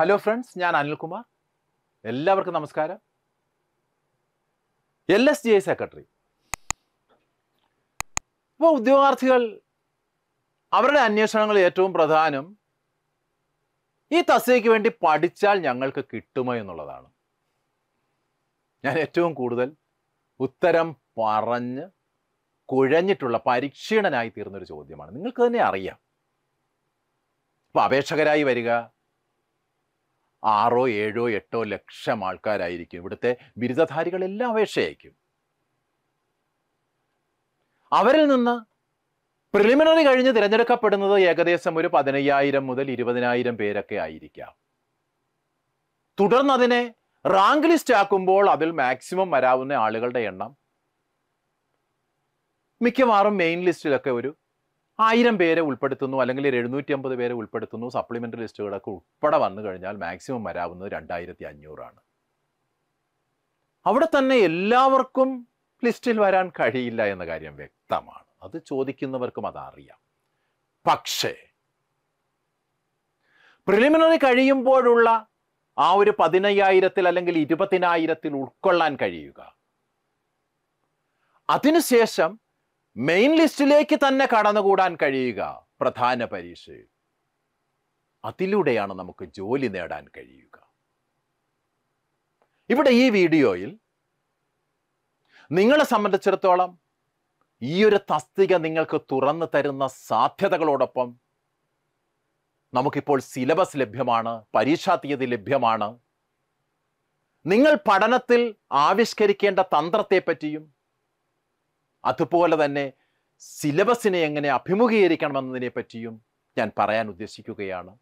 hello friends ഞാൻ അനിൽകുമാർ എല്ലാവർക്കും നമസ്കാരം L S G I secretary ഇപ്പോൾ ഉദ്യോഗാർത്ഥികൾ അവരുടെ അന്വേഷണങ്ങൾ ഏറ്റവും പ്രധാനം ഈ തസ്തികയ്ക്ക് വേണ്ടി പഠിച്ചാൽ ഞങ്ങൾക്ക് കിട്ടുമോ എന്നുള്ളതാണ് ഞാൻ ഏറ്റവും കൂടുതൽ ഉത്തരം പറഞ്ഞ് കുഴഞ്ഞിട്ടുള്ള പരീക്ഷീണനായി തീർന്നൊരു ചോദ്യമാണ് നിങ്ങൾക്ക് തന്നെ അറിയാം അപ്പോൾ അപേക്ഷകരായി വരിക ആറോ ഏഴോ എട്ടോ ലക്ഷം ആൾക്കാരായിരിക്കും ഇവിടുത്തെ ബിരുദധാരികളെല്ലാം അപേക്ഷയക്കും അവരിൽ നിന്ന് പ്രിലിമിനറി കഴിഞ്ഞ് തിരഞ്ഞെടുക്കപ്പെടുന്നത് ഏകദേശം ഒരു പതിനയ്യായിരം മുതൽ ഇരുപതിനായിരം പേരൊക്കെ ആയിരിക്കാം തുടർന്നതിനെ റാങ്ക് ലിസ്റ്റ് ആക്കുമ്പോൾ അതിൽ മാക്സിമം വരാവുന്ന ആളുകളുടെ എണ്ണം മിക്കവാറും മെയിൻ ലിസ്റ്റിലൊക്കെ ഒരു ആയിരം പേരെ ഉൾപ്പെടുത്തുന്നു അല്ലെങ്കിൽ ഒരു എഴുന്നൂറ്റി അമ്പത് പേരെ ഉൾപ്പെടുത്തുന്നു സപ്ലിമെൻ്ററി ലിസ്റ്റുകളൊക്കെ ഉൾപ്പെടെ വന്നു കഴിഞ്ഞാൽ മാക്സിമം വരാവുന്നത് രണ്ടായിരത്തി അഞ്ഞൂറാണ് അവിടെ തന്നെ എല്ലാവർക്കും ലിസ്റ്റിൽ വരാൻ കഴിയില്ല എന്ന കാര്യം വ്യക്തമാണ് അത് ചോദിക്കുന്നവർക്കും അതറിയാം പക്ഷേ പ്രിലിമിനറി കഴിയുമ്പോഴുള്ള ആ ഒരു പതിനയ്യായിരത്തിൽ അല്ലെങ്കിൽ ഇരുപത്തിനായിരത്തിൽ ഉൾക്കൊള്ളാൻ കഴിയുക അതിനുശേഷം മെയിൻ ലിസ്റ്റിലേക്ക് തന്നെ കടന്നുകൂടാൻ കഴിയുക പ്രധാന പരീക്ഷയിൽ അതിലൂടെയാണ് നമുക്ക് ജോലി നേടാൻ കഴിയുക ഇവിടെ ഈ വീഡിയോയിൽ നിങ്ങളെ സംബന്ധിച്ചിടത്തോളം ഈ ഒരു തസ്തിക നിങ്ങൾക്ക് തുറന്നു തരുന്ന സാധ്യതകളോടൊപ്പം നമുക്കിപ്പോൾ സിലബസ് ലഭ്യമാണ് പരീക്ഷാ തീയതി ലഭ്യമാണ് നിങ്ങൾ പഠനത്തിൽ ആവിഷ്കരിക്കേണ്ട തന്ത്രത്തെപ്പറ്റിയും അതുപോലെ തന്നെ സിലബസിനെ എങ്ങനെ അഭിമുഖീകരിക്കണമെന്നതിനെ പറ്റിയും ഞാൻ പറയാൻ ഉദ്ദേശിക്കുകയാണ്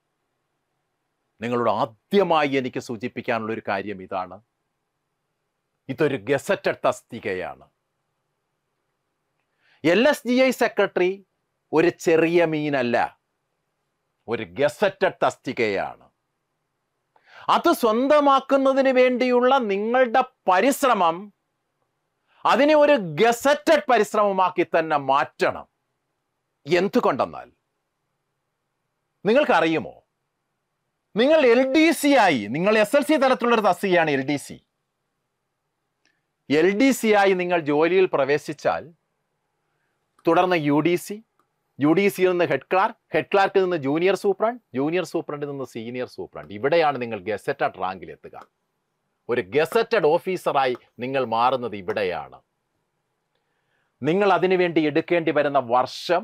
നിങ്ങളോട് ആദ്യമായി എനിക്ക് സൂചിപ്പിക്കാനുള്ളൊരു ഒരു കാര്യം ഇതാണ് ഇതൊരു ഗസറ്റഡ് തസ്തികയാണ് L S G I secretary ഒരു ചെറിയ മീനല്ല ഒരു ഗസറ്റഡ് തസ്തികയാണ് അത് സ്വന്തമാക്കുന്നതിന് വേണ്ടിയുള്ള നിങ്ങളുടെ പരിശ്രമം അതിനെ ഒരു ഗസറ്റഡ് പരിശ്രമമാക്കി തന്നെ മാറ്റണം എന്തുകൊണ്ടെന്നാൽ നിങ്ങൾക്കറിയുമോ നിങ്ങൾ എൽ ഡി സി ആയി നിങ്ങൾ എസ് എൽ സി തലത്തിലുള്ള ഒരു തസ്തികയാണ് L D C L D C ആയി നിങ്ങൾ ജോലിയിൽ പ്രവേശിച്ചാൽ തുടർന്ന് U D C U D സിയിൽ നിന്ന് ഹെഡ് ക്ലാർക്ക് ഹെഡ് ക്ലാർക്കിൽ നിന്ന് ജൂനിയർ സൂപ്രണ്ട് ജൂനിയർ സൂപ്രണ്ടിൽ നിന്ന് സീനിയർ സൂപ്രണ്ട് ഇവിടെയാണ് നിങ്ങൾ ഗസറ്റഡ് റാങ്കിൽ എത്തുക ഒരു ഗസറ്റഡ് ഓഫീസറായി നിങ്ങൾ മാറുന്നത് ഇവിടെയാണ് നിങ്ങൾ അതിനുവേണ്ടി എടുക്കേണ്ടി വരുന്ന വർഷം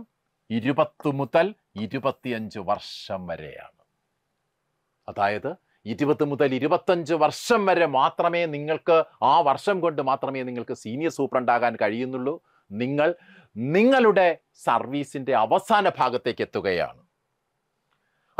ഇരുപത്തു മുതൽ ഇരുപത്തിയഞ്ച് വർഷം വരെയാണ് അതായത് ഇരുപത് മുതൽ ഇരുപത്തഞ്ച് വർഷം വരെ മാത്രമേ നിങ്ങൾക്ക് ആ വർഷം കൊണ്ട് മാത്രമേ നിങ്ങൾക്ക് സീനിയർ സൂപ്രണ്ടാകാൻ കഴിയുന്നുള്ളൂ നിങ്ങൾ നിങ്ങളുടെ സർവീസിൻ്റെ അവസാന ഭാഗത്തേക്ക് എത്തുകയാണ്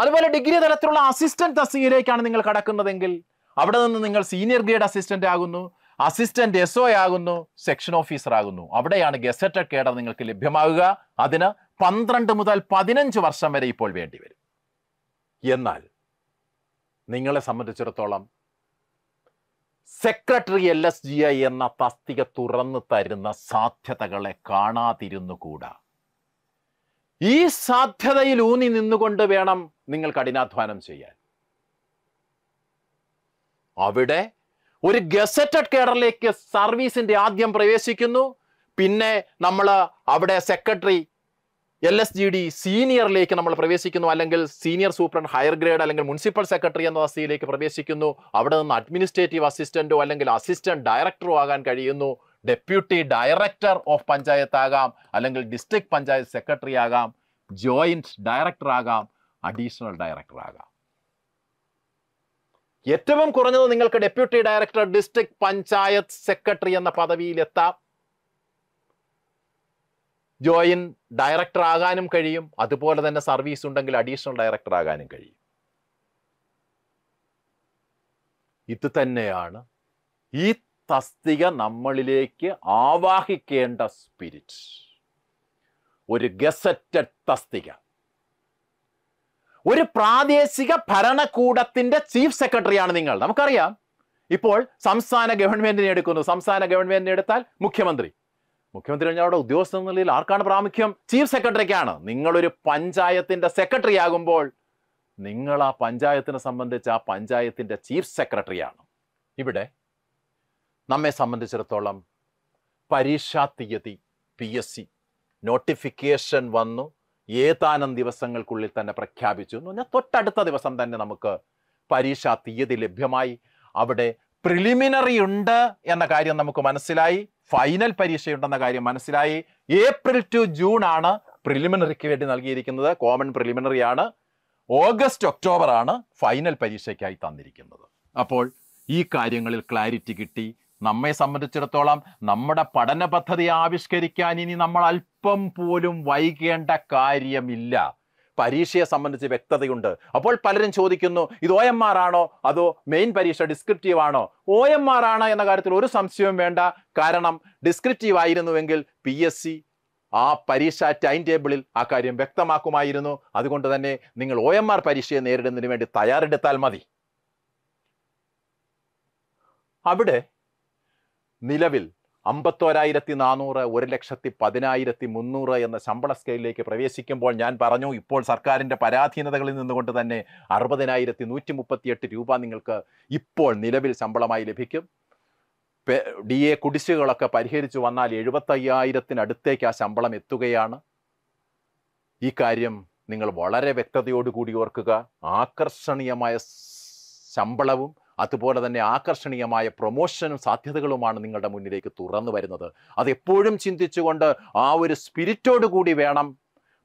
അതുപോലെ ഡിഗ്രി തലത്തിലുള്ള അസിസ്റ്റന്റ് തസ്തികയിലേക്കാണ് നിങ്ങൾ കടക്കുന്നതെങ്കിൽ അവിടെ നിന്ന് നിങ്ങൾ സീനിയർ ഗ്രേഡ് അസിസ്റ്റന്റ് ആകുന്നു അസിസ്റ്റന്റ് എസ് ഒ ആകുന്നു സെക്ഷൻ ഓഫീസർ ആകുന്നു അവിടെയാണ് ഗസറ്റഡ് കേഡർ നിങ്ങൾക്ക് ലഭ്യമാകുക അതിന് പന്ത്രണ്ട് മുതൽ പതിനഞ്ച് വർഷം വരെ ഇപ്പോൾ വേണ്ടിവരും എന്നാൽ നിങ്ങളെ സംബന്ധിച്ചിടത്തോളം secretary L S G I എന്ന തസ്തിക തുറന്നു തരുന്ന സാധ്യതകളെ കാണാതിരുന്നുകൂടാ ഈ സാധ്യതയിൽ ഊന്നി നിന്നുകൊണ്ട് വേണം നിങ്ങൾ കഠിനാധ്വാനം ചെയ്യാൻ അവിടെ ഒരു ഗസറ്റഡ് കേഡറിലേക്ക് സർവീസിന്റെ ആദ്യം പ്രവേശിക്കുന്നു പിന്നെ നമ്മൾ അവിടെ secretary L S G D സീനിയറിലേക്ക് നമ്മൾ പ്രവേശിക്കുന്നു അല്ലെങ്കിൽ സീനിയർ സൂപ്രണ്ട് ഹയർ ഗ്രേഡ് അല്ലെങ്കിൽ മുനിസിപ്പൽ സെക്രട്ടറി എന്ന വസ്തിയിലേക്ക് പ്രവേശിക്കുന്നു അവിടെ നിന്ന് അഡ്മിനിസ്ട്രേറ്റീവ് അസിസ്റ്റന്റോ അല്ലെങ്കിൽ അസിസ്റ്റന്റ് ഡയറക്ടറോ ആകാൻ കഴിയുന്നു ഡെപ്യൂട്ടി ഡയറക്ടർ ഓഫ് പഞ്ചായത്ത് ആകാം അല്ലെങ്കിൽ ഡിസ്ട്രിക്ട് പഞ്ചായത്ത് സെക്രട്ടറി ആകാം ജോയിന്റ് ഡയറക്ടർ ആകാം അഡീഷണൽ ഡയറക്ടർ ആകാം ഏറ്റവും കുറഞ്ഞത് നിങ്ങൾക്ക് deputy director district panchayat secretary എന്ന പദവിയിലെത്താം ജോയിൻ ഡയറക്ടർ ആകാനും കഴിയും അതുപോലെ തന്നെ സർവീസ് ഉണ്ടെങ്കിൽ അഡീഷണൽ ഡയറക്ടർ ആകാനും കഴിയും ഇത് തന്നെയാണ് ഈ തസ്തിക നമ്മളിലേക്ക് ആവാഹിക്കേണ്ട സ്പിരിറ്റ് ഒരു ഗസറ്റഡ് തസ്തിക ഒരു പ്രാദേശിക ഭരണകൂടത്തിന്റെ ചീഫ് സെക്രട്ടറിയാണ് നിങ്ങൾ നമുക്കറിയാം ഇപ്പോൾ സംസ്ഥാന ഗവൺമെന്റിനെ എടുക്കുന്നു സംസ്ഥാന ഗവൺമെന്റിനെ എടുത്താൽ മുഖ്യമന്ത്രി മുഖ്യമന്ത്രി കഴിഞ്ഞാൽ അവിടെ ഉദ്യോഗസ്ഥ നിലയിൽ ആർക്കാണ് പ്രാമുഖ്യം ചീഫ് സെക്രട്ടറിക്കാണ് നിങ്ങളൊരു പഞ്ചായത്തിന്റെ സെക്രട്ടറി ആകുമ്പോൾ നിങ്ങൾ ആ പഞ്ചായത്തിനെ സംബന്ധിച്ച് ആ പഞ്ചായത്തിന്റെ ചീഫ് സെക്രട്ടറിയാണ് ഇവിടെ നമ്മെ സംബന്ധിച്ചിടത്തോളം പരീക്ഷാ തീയതി പി എസ് സി നോട്ടിഫിക്കേഷൻ വന്നു ഏതാനും ദിവസങ്ങൾക്കുള്ളിൽ തന്നെ പ്രഖ്യാപിച്ചു എന്ന് പറഞ്ഞാൽ തൊട്ടടുത്ത ദിവസം തന്നെ നമുക്ക് പരീക്ഷ തീയതി ലഭ്യമായി അവിടെ പ്രിലിമിനറി ഉണ്ട് എന്ന കാര്യം നമുക്ക് മനസ്സിലായി ഫൈനൽ പരീക്ഷയുണ്ടെന്ന കാര്യം മനസ്സിലായി ഏപ്രിൽ ടു ജൂൺ ആണ് പ്രിലിമിനറിക്ക് വേണ്ടി നൽകിയിരിക്കുന്നത് കോമൺ പ്രിലിമിനറി ആണ് ഓഗസ്റ്റ് ഒക്ടോബർ ആണ് ഫൈനൽ പരീക്ഷയ്ക്കായി തന്നിരിക്കുന്നത് അപ്പോൾ ഈ കാര്യങ്ങളിൽ ക്ലാരിറ്റി കിട്ടി നമ്മെ സംബന്ധിച്ചിടത്തോളം നമ്മുടെ പഠന പദ്ധതി ആവിഷ്കരിക്കാൻ ഇനി നമ്മൾ അല്പം പോലും വൈകേണ്ട കാര്യമില്ല പരീക്ഷയെ സംബന്ധിച്ച് വ്യക്തതയുണ്ട് അപ്പോൾ പലരും ചോദിക്കുന്നു ഇത് ഒ എം ആർ ആണോ അതോ മെയിൻ പരീക്ഷ ഡിസ്ക്രിപ്റ്റീവ് ആണോ ഒ എം ആർ ആണ് എന്ന കാര്യത്തിൽ ഒരു സംശയവും വേണ്ട കാരണം ഡിസ്ക്രിപ്റ്റീവ് ആയിരുന്നുവെങ്കിൽ പി എസ് സി ആ പരീക്ഷ ടൈം ടേബിളിൽ ആ കാര്യം വ്യക്തമാക്കുമായിരുന്നു അതുകൊണ്ട് തന്നെ നിങ്ങൾ ഒ എം ആർ പരീക്ഷയെ നേരിടുന്നതിന് വേണ്ടി തയ്യാറെടുത്താൽ മതി അവിടെ നിലവിൽ അമ്പത്തോരായിരത്തി നാനൂറ് ഒരു ലക്ഷത്തി പതിനായിരത്തി മുന്നൂറ് എന്ന ശമ്പള സ്കെയിലിലേക്ക് പ്രവേശിക്കുമ്പോൾ ഞാൻ പറഞ്ഞു ഇപ്പോൾ സർക്കാരിൻ്റെ പരാധീനതകളിൽ നിന്നുകൊണ്ട് തന്നെ അറുപതിനായിരത്തി നൂറ്റി മുപ്പത്തിയെട്ട് രൂപ നിങ്ങൾക്ക് ഇപ്പോൾ നിലവിൽ ശമ്പളമായി ലഭിക്കും ഡി എ കുടിശ്ശികളൊക്കെ പരിഹരിച്ചു വന്നാൽ എഴുപത്തയ്യായിരത്തിനടുത്തേക്ക് ആ ശമ്പളം എത്തുകയാണ് ഈ കാര്യം നിങ്ങൾ വളരെ വ്യക്തതയോടുകൂടി ഓർക്കുക ആകർഷണീയമായ ശമ്പളവും അതുപോലെ തന്നെ ആകർഷണീയമായ പ്രൊമോഷനും സാധ്യതകളുമാണ് നിങ്ങളുടെ മുന്നിലേക്ക് തുറന്നു വരുന്നത് അതെപ്പോഴും ചിന്തിച്ചുകൊണ്ട് ആ ഒരു സ്പിരിറ്റോട് കൂടി വേണം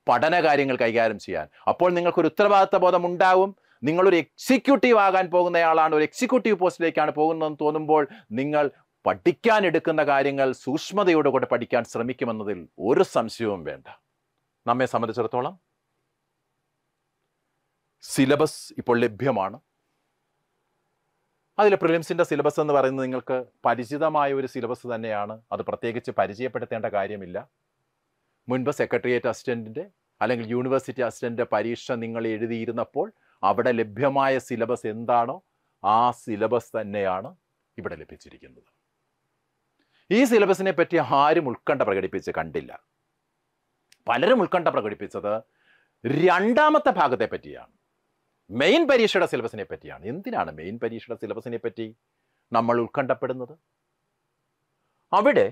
പഠന കാര്യങ്ങൾ കൈകാര്യം ചെയ്യാൻ അപ്പോൾ നിങ്ങൾക്കൊരു ഉത്തരവാദിത്ത ബോധം ഉണ്ടാവും നിങ്ങളൊരു എക്സിക്യൂട്ടീവ് ആകാൻ പോകുന്നയാളാണ് ഒരു എക്സിക്യൂട്ടീവ് പോസ്റ്റിലേക്കാണ് പോകുന്നതെന്ന് തോന്നുമ്പോൾ നിങ്ങൾ പഠിക്കാൻ എടുക്കുന്ന കാര്യങ്ങൾ കൂടെ പഠിക്കാൻ ശ്രമിക്കുമെന്നതിൽ ഒരു സംശയവും വേണ്ട നമ്മെ സംബന്ധിച്ചിടത്തോളം സിലബസ് ഇപ്പോൾ ലഭ്യമാണ് അതിൽ പ്രിലിംസിൻ്റെ സിലബസ് എന്ന് പറയുന്നത് നിങ്ങൾക്ക് പരിചിതമായ ഒരു സിലബസ് തന്നെയാണ് അത് പ്രത്യേകിച്ച് പരിചയപ്പെടുത്തേണ്ട കാര്യമില്ല മുൻപ് സെക്രട്ടേറിയറ്റ് അസിസ്റ്റൻറ്റിൻ്റെ അല്ലെങ്കിൽ യൂണിവേഴ്സിറ്റി അസിസ്റ്റൻ്റ് പരീക്ഷ നിങ്ങൾ എഴുതിയിരുന്നപ്പോൾ അവിടെ ലഭ്യമായ സിലബസ് എന്താണോ ആ സിലബസ് തന്നെയാണ് ഇവിടെ ലഭിച്ചിരിക്കുന്നത് ഈ സിലബസിനെ പറ്റി ആരും ഉത്കണ്ഠ പ്രകടിപ്പിച്ച് കണ്ടില്ല പലരും ഉത്കണ്ഠ പ്രകടിപ്പിച്ചത് രണ്ടാമത്തെ ഭാഗത്തെ പറ്റിയാണ് മെയിൻ പരീക്ഷയുടെ സിലബസിനെ പറ്റിയാണ് എന്തിനാണ് മെയിൻ പരീക്ഷയുടെ സിലബസിനെ പറ്റി നമ്മൾ ഉത്കണ്ഠപ്പെടുന്നത് അവിടെ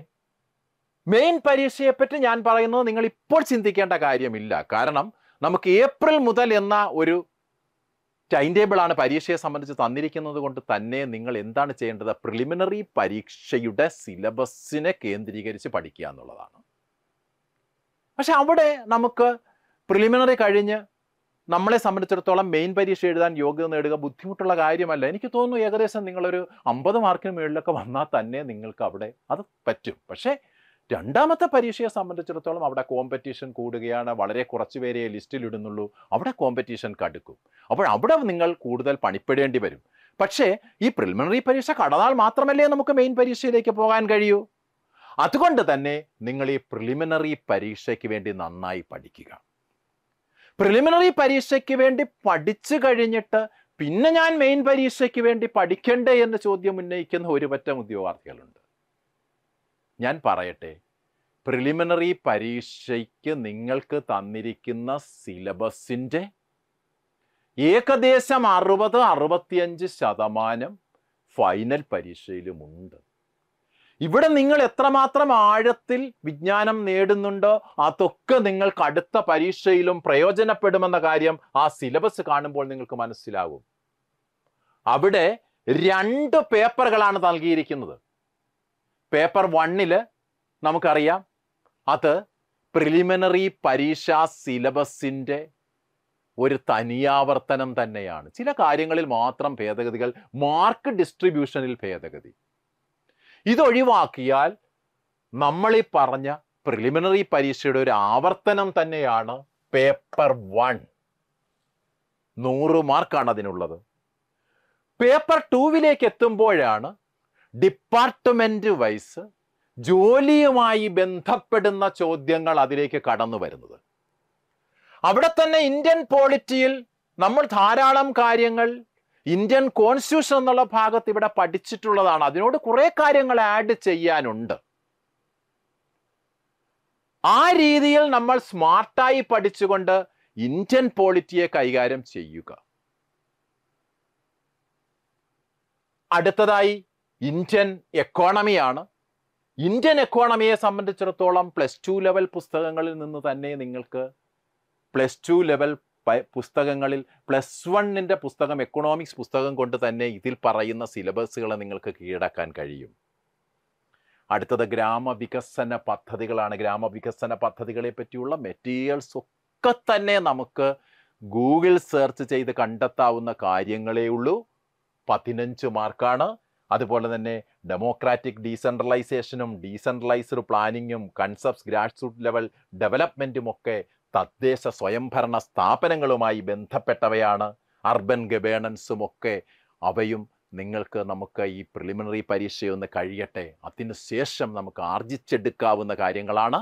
മെയിൻ പരീക്ഷയെപ്പറ്റി ഞാൻ പറയുന്നത് നിങ്ങൾ ഇപ്പോൾ ചിന്തിക്കേണ്ട കാര്യമില്ല കാരണം നമുക്ക് ഏപ്രിൽ മുതൽ എന്ന ഒരു ടൈം ടേബിളാണ് പരീക്ഷയെ സംബന്ധിച്ച് തന്നിരിക്കുന്നത് കൊണ്ട് തന്നെ നിങ്ങൾ എന്താണ് ചെയ്യേണ്ടത് പ്രിലിമിനറി പരീക്ഷയുടെ സിലബസിനെ കേന്ദ്രീകരിച്ച് പഠിക്കുക എന്നുള്ളതാണ് പക്ഷെ അവിടെ നമുക്ക് പ്രിലിമിനറി കഴിഞ്ഞ് നമ്മളെ സംബന്ധിച്ചിടത്തോളം മെയിൻ പരീക്ഷ എഴുതാൻ യോഗ്യത നേടുക ബുദ്ധിമുട്ടുള്ള കാര്യമല്ല എനിക്ക് തോന്നുന്നു ഏകദേശം നിങ്ങളൊരു അമ്പത് മാർക്കിന് മുകളിലൊക്കെ വന്നാൽ തന്നെ നിങ്ങൾക്ക് അവിടെ അത് പറ്റും പക്ഷേ രണ്ടാമത്തെ പരീക്ഷയെ സംബന്ധിച്ചിടത്തോളം അവിടെ കോമ്പറ്റീഷൻ കൂടുകയാണ് വളരെ കുറച്ച് പേരെ ലിസ്റ്റിലിടുന്നുള്ളൂ അവിടെ കോമ്പറ്റീഷൻ കടുക്കും അപ്പോൾ അവിടെ നിങ്ങൾ കൂടുതൽ പണിപ്പെടേണ്ടി വരും പക്ഷേ ഈ പ്രിലിമിനറി പരീക്ഷ കടന്നാൽ മാത്രമല്ലേ നമുക്ക് മെയിൻ പരീക്ഷയിലേക്ക് പോകാൻ കഴിയൂ അതുകൊണ്ട് തന്നെ നിങ്ങൾ ഈ പ്രിലിമിനറി പരീക്ഷയ്ക്ക് വേണ്ടി നന്നായി പഠിക്കുക പ്രിലിമിനറി പരീക്ഷയ്ക്ക് വേണ്ടി പഠിച്ചു കഴിഞ്ഞിട്ട് പിന്നെ ഞാൻ മെയിൻ പരീക്ഷയ്ക്ക് വേണ്ടി പഠിക്കണ്ടേ എന്ന ചോദ്യം ഉന്നയിക്കുന്ന ഒരുപറ്റം ഉദ്യോഗാർത്ഥികളുണ്ട് ഞാൻ പറയട്ടെ പ്രിലിമിനറി പരീക്ഷയ്ക്ക് നിങ്ങൾക്ക് തന്നിരിക്കുന്ന സിലബസിൻ്റെ ഏകദേശം അറുപത് അറുപത്തിയഞ്ച് ശതമാനം ഫൈനൽ പരീക്ഷയിലുമുണ്ട് ഇവിടെ നിങ്ങൾ എത്രമാത്രം ആഴത്തിൽ വിജ്ഞാനം നേടുന്നുണ്ടോ അതൊക്കെ നിങ്ങൾക്ക് അടുത്ത പരീക്ഷയിലും പ്രയോജനപ്പെടുമെന്ന കാര്യം ആ സിലബസ് കാണുമ്പോൾ നിങ്ങൾക്ക് മനസ്സിലാവും അവിടെ രണ്ട് പേപ്പറുകളാണ് നൽകിയിരിക്കുന്നത് പേപ്പർ വണ്ണില് നമുക്കറിയാം അത് പ്രിലിമിനറി പരീക്ഷ സിലബസിൻ്റെ ഒരു തനിയാവർത്തനം തന്നെയാണ് ചില കാര്യങ്ങളിൽ മാത്രം ഭേദഗതികൾ മാർക്ക് ഡിസ്ട്രിബ്യൂഷനിൽ ഭേദഗതി ഇതൊഴിവാക്കിയാൽ നമ്മൾ ഈ പറഞ്ഞ പ്രിലിമിനറി പരീക്ഷയുടെ ഒരു ആവർത്തനം തന്നെയാണ് പേപ്പർ വൺ നൂറ് മാർക്കാണ് അതിനുള്ളത് പേപ്പർ ടൂവിലേക്ക് എത്തുമ്പോഴാണ് ഡിപ്പാർട്ട്മെൻറ്റ് വൈസ് ജോലിയുമായി ബന്ധപ്പെടുന്ന ചോദ്യങ്ങൾ അതിലേക്ക് കടന്നു വരുന്നത് അവിടെ തന്നെ ഇന്ത്യൻ പോളിറ്റിയിൽ നമ്മൾ ധാരാളം കാര്യങ്ങൾ ഇന്ത്യൻ കോൺസ്റ്റിറ്റ്യൂഷൻ എന്നുള്ള ഭാഗത്ത് ഇവിടെ പഠിച്ചിട്ടുള്ളതാണ് അതിനോട് കുറേ കാര്യങ്ങൾ ആഡ് ചെയ്യാനുണ്ട് ആ രീതിയിൽ നമ്മൾ സ്മാർട്ടായി പഠിച്ചുകൊണ്ട് ഇന്ത്യൻ പോളിറ്റിയെ കൈകാര്യം ചെയ്യുക അടുത്തതായി ഇന്ത്യൻ എക്കോണമിയാണ് ഇന്ത്യൻ എക്കോണമിയെ സംബന്ധിച്ചിടത്തോളം പ്ലസ് ടു ലെവൽ പുസ്തകങ്ങളിൽ നിന്ന് തന്നെ നിങ്ങൾക്ക് പ്ലസ് ടു ലെവൽ പുസ്തകങ്ങളിൽ പ്ലസ് വണ്ണിൻ്റെ പുസ്തകം എക്കണോമിക്സ് പുസ്തകം കൊണ്ട് തന്നെ ഇതിൽ പറയുന്ന സിലബസുകളെ നിങ്ങൾക്ക് കീഴടക്കാൻ കഴിയും അടുത്തത് ഗ്രാമവികസന പദ്ധതികളാണ് ഗ്രാമവികസന പദ്ധതികളെ പറ്റിയുള്ള മെറ്റീരിയൽസ് ഒക്കെ തന്നെ നമുക്ക് ഗൂഗിൾ സെർച്ച് ചെയ്ത് കണ്ടെത്താവുന്ന കാര്യങ്ങളേ ഉള്ളൂ പതിനഞ്ച് മാർക്കാണ് അതുപോലെ തന്നെ ഡെമോക്രാറ്റിക് ഡീസെൻട്രലൈസേഷനും ഡീസെൻട്രലൈസ്ഡ് പ്ലാനിങ്ങും കൺസെപ്റ്റ്സ് ഗ്രാസ് റൂട്ട് ലെവൽ ഡെവലപ്മെൻറ്റും ഒക്കെ തദ്ദേശ സ്വയംഭരണ സ്ഥാപനങ്ങളുമായി ബന്ധപ്പെട്ടവയാണ് അർബൻ ഗവേണൻസും ഒക്കെ അവയും നിങ്ങൾക്ക് നമുക്ക് ഈ പ്രിലിമിനറി പരീക്ഷയൊന്ന് കഴിയട്ടെ അതിനുശേഷം നമുക്ക് ആർജിച്ചെടുക്കാവുന്ന കാര്യങ്ങളാണ്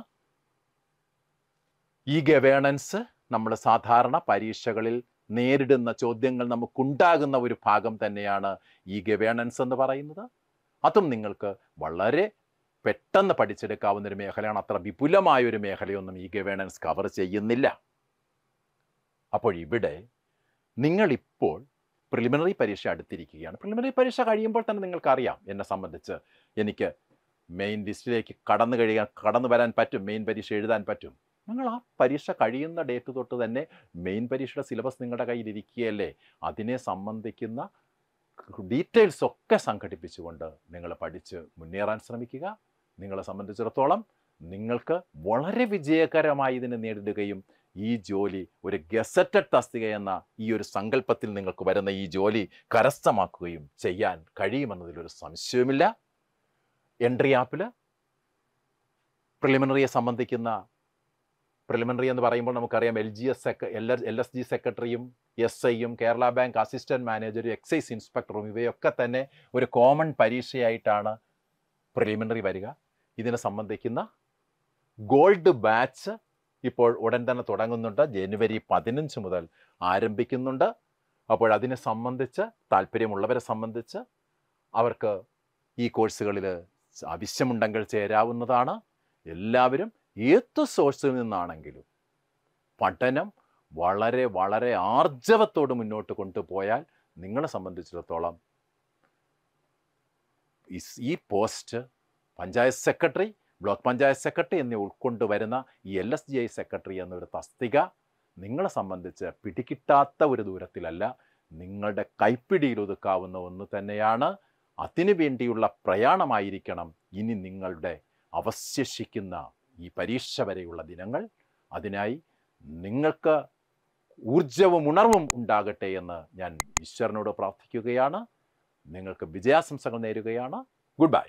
ഈ ഗവേണൻസ് നമ്മൾ സാധാരണ പരീക്ഷകളിൽ നേരിടുന്ന ചോദ്യങ്ങൾ നമുക്കുണ്ടാകുന്ന ഒരു ഭാഗം തന്നെയാണ് ഈ ഗവേണൻസ് എന്ന് പറയുന്നത് അതും നിങ്ങൾക്ക് വളരെ പെട്ടെന്ന് പഠിച്ചെടുക്കാവുന്ന ഒരു മേഖലയാണ് അത്ര വിപുലമായ ഒരു മേഖലയൊന്നും ഈ ഗവേണൻസ് കവർ ചെയ്യുന്നില്ല അപ്പോൾ ഇവിടെ നിങ്ങളിപ്പോൾ പ്രിലിമിനറി പരീക്ഷ അടുത്തിരിക്കുകയാണ് പ്രിലിമിനറി പരീക്ഷ കഴിയുമ്പോൾ തന്നെ നിങ്ങൾക്കറിയാം എന്നെ സംബന്ധിച്ച് എനിക്ക് മെയിൻ ലിസ്റ്റിലേക്ക് കടന്നു കഴിയാൻ കടന്നു വരാൻ പറ്റും മെയിൻ പരീക്ഷ എഴുതാൻ പറ്റും നിങ്ങൾ ആ പരീക്ഷ കഴിയുന്ന ഡേറ്റ് തൊട്ട് തന്നെ മെയിൻ പരീക്ഷയുടെ സിലബസ് നിങ്ങളുടെ കയ്യിൽ അതിനെ സംബന്ധിക്കുന്ന ഡീറ്റെയിൽസ് ഒക്കെ സംഘടിപ്പിച്ചുകൊണ്ട് നിങ്ങൾ പഠിച്ച് മുന്നേറാൻ ശ്രമിക്കുക നിങ്ങളെ സംബന്ധിച്ചിടത്തോളം നിങ്ങൾക്ക് വളരെ വിജയകരമായി ഇതിനെ നേരിടുകയും ഈ ജോലി ഒരു ഗസറ്റഡ് തസ്തിക എന്ന ഈ ഒരു സങ്കല്പത്തിൽ നിങ്ങൾക്ക് വരുന്ന ഈ ജോലി കരസ്ഥമാക്കുകയും ചെയ്യാൻ കഴിയുമെന്നതിലൊരു സംശയവുമില്ല എൻട്രി ആപ്പിൽ പ്രിലിമിനറിയെ സംബന്ധിക്കുന്ന പ്രിലിമിനറി എന്ന് പറയുമ്പോൾ നമുക്കറിയാം എൽ ജി എസ് സെക്ര എൽ എൽ എസ് ജി സെക്രട്ടറിയും എസ് ഐയും കേരള ബാങ്ക് അസിസ്റ്റന്റ് മാനേജറും എക്സൈസ് ഇൻസ്പെക്ടറും ഇവയൊക്കെ തന്നെ ഒരു കോമൺ പരീക്ഷയായിട്ടാണ് പ്രിലിമിനറി വരിക ഇതിനെ സംബന്ധിക്കുന്ന ഗോൾഡ് ബാച്ച് ഇപ്പോൾ ഉടൻ തന്നെ തുടങ്ങുന്നുണ്ട് ജനുവരി പതിനഞ്ച് മുതൽ ആരംഭിക്കുന്നുണ്ട് അപ്പോൾ അതിനെ സംബന്ധിച്ച് താല്പര്യമുള്ളവരെ സംബന്ധിച്ച് അവർക്ക് ഈ കോഴ്സുകളിൽ ആവശ്യമുണ്ടെങ്കിൽ ചേരാവുന്നതാണ് എല്ലാവരും ഏത് സോഴ്സിൽ നിന്നാണെങ്കിലും പഠനം വളരെ വളരെ ആർജവത്തോട് മുന്നോട്ട് കൊണ്ടുപോയാൽ നിങ്ങളെ സംബന്ധിച്ചിടത്തോളം ഈ post panchayat secretary block panchayat secretary എന്നിവ ഉൾക്കൊണ്ടുവരുന്ന ഈ L S G I secretary എന്നൊരു തസ്തിക നിങ്ങളെ സംബന്ധിച്ച് പിടികിട്ടാത്ത ഒരു ദൂരത്തിലല്ല നിങ്ങളുടെ കൈപ്പിടിയിൽ ഒതുക്കാവുന്ന ഒന്ന് തന്നെയാണ് അതിനു വേണ്ടിയുള്ള പ്രയാണമായിരിക്കണം ഇനി നിങ്ങളുടെ അവശേഷിക്കുന്ന ഈ പരീക്ഷ വരെയുള്ള ദിനങ്ങൾ അതിനായി നിങ്ങൾക്ക് ഊർജവും ഉണർവും ഉണ്ടാകട്ടെ എന്ന് ഞാൻ ഈശ്വരനോട് പ്രാർത്ഥിക്കുകയാണ് നിങ്ങൾക്ക് വിജയാശംസകൾ നേരുകയാണ് ഗുഡ് ബൈ